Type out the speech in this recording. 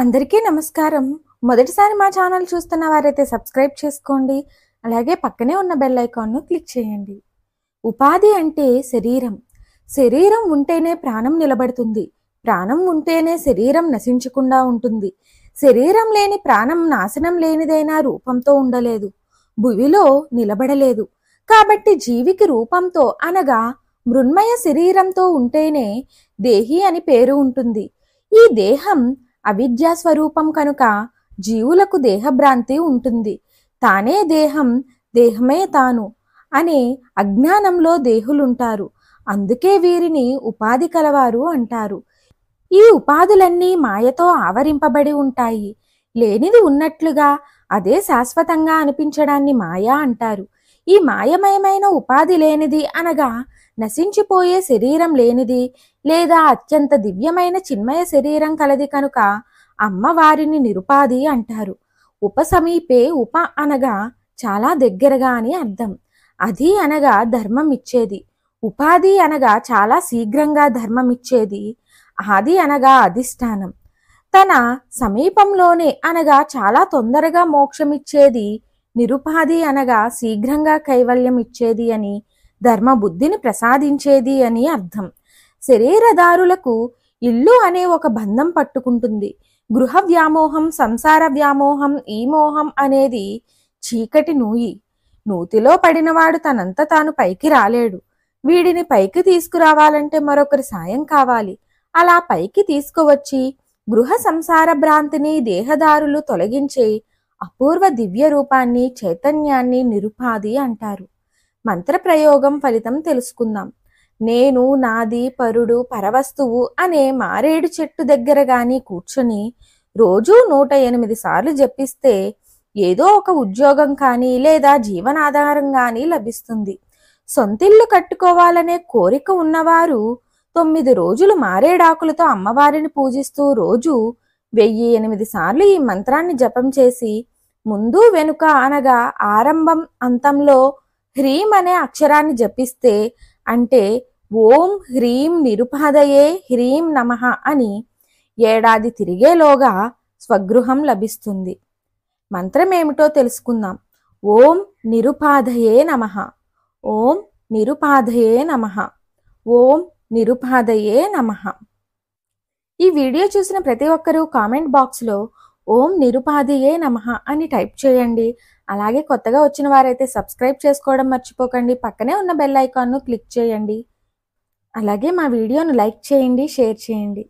అందరికీ నమస్కారం మొదటిసారి మా ఛానల్ చూస్తున్న వారైతే సబ్స్క్రైబ్ చేసుకోండి అలాగే పక్కనే ఉన్న బెల్ ఐకాన్ను క్లిక్ చేయండి ఉపాధి అంటే శరీరం శరీరం ఉంటేనే ప్రాణం నిలబడుతుంది ప్రాణం ఉంటేనే శరీరం నశించకుండా ఉంటుంది శరీరం లేని ప్రాణం నాశనం లేనిదైనా రూపంతో ఉండలేదు భువిలో నిలబడలేదు కాబట్టి జీవికి రూపంతో అనగా మృన్మయ శరీరంతో ఉంటేనే దేహి అని పేరు ఉంటుంది ఈ దేహం అవిద్యా స్వరూపం కనుక జీవులకు దేహభ్రాంతి ఉంటుంది తానే దేహం దేహమే తాను అనే అజ్ఞానంలో దేహులుంటారు అందుకే వీరిని ఉపాధి కలవారు అంటారు ఈ ఉపాధులన్నీ మాయతో ఆవరింపబడి ఉంటాయి లేనిది ఉన్నట్లుగా అదే శాశ్వతంగా అనిపించడాన్ని మాయా అంటారు ఈ మాయమయమైన ఉపాధి లేనిది అనగా నశించిపోయే శరీరం లేనిది లేదా అత్యంత దివ్యమైన చిన్మయ శరీరం కలది కనుక అమ్మవారిని నిరుపాధి అంటారు ఉపసమీపే ఉప అనగా చాలా దగ్గరగా అని అర్థం అది అనగా ధర్మం ఇచ్చేది ఉపాధి అనగా చాలా శీఘ్రంగా ధర్మం ఇచ్చేది ఆది అనగా అధిష్టానం తన సమీపంలోనే అనగా చాలా తొందరగా మోక్షమిచ్చేది నిరుపాధి అనగా శీఘ్రంగా కైవల్యం ఇచ్చేది అని ధర్మబుద్ధిని ప్రసాదించేది అని అర్థం శరీరదారులకు ఇల్లు అనే ఒక బంధం పట్టుకుంటుంది గృహ వ్యామోహం సంసార వ్యామోహం ఈ మోహం అనేది చీకటి నూయి నూతిలో పడినవాడు తనంత తాను పైకి రాలేడు వీడిని పైకి తీసుకురావాలంటే మరొకరి సాయం కావాలి అలా పైకి తీసుకువచ్చి గృహ సంసార భ్రాంతిని దేహదారులు తొలగించి అపూర్వ దివ్య రూపాన్ని చైతన్యాన్ని నిరుపాధి అంటారు మంత్రప్రయోగం ఫలితం తెలుసుకుందాం నేను నాది పరుడు పరవస్తువు అనే మారేడు చెట్టు దగ్గర గాని కూర్చొని రోజూ నూట ఎనిమిది సార్లు జపిస్తే ఏదో ఒక ఉద్యోగం కానీ లేదా జీవనాధారం కానీ లభిస్తుంది సొంతిల్లు కట్టుకోవాలనే కోరిక ఉన్నవారు తొమ్మిది రోజులు మారేడాకులతో అమ్మవారిని పూజిస్తూ రోజు వెయ్యి ఎనిమిది సార్లు ఈ మంత్రాన్ని జపం చేసి ముందు వెనుక అనగా ఆరంభం అంతంలో హ్రీం అనే అక్షరాన్ని జపిస్తే అంటే ఓం హ్రీం నిరుపాదయే హ్రీం నమ అని ఏడాది తిరిగేలోగా స్వగృహం లభిస్తుంది మంత్రమేమిటో తెలుసుకుందాం ఓం నిరుపాధయే నమ ఓం నిరుపాధయే నమ ఓం నిరుపాధయే నమ ఈ వీడియో చూసిన ప్రతి ఒక్కరూ కామెంట్ బాక్స్లో ఓం నిరుపాధియే నమ అని టైప్ చేయండి అలాగే కొత్తగా వచ్చిన వారైతే సబ్స్క్రైబ్ చేసుకోవడం మర్చిపోకండి పక్కనే ఉన్న బెల్ ఐకాన్ను క్లిక్ చేయండి అలాగే మా వీడియోను లైక్ చేయండి షేర్ చేయండి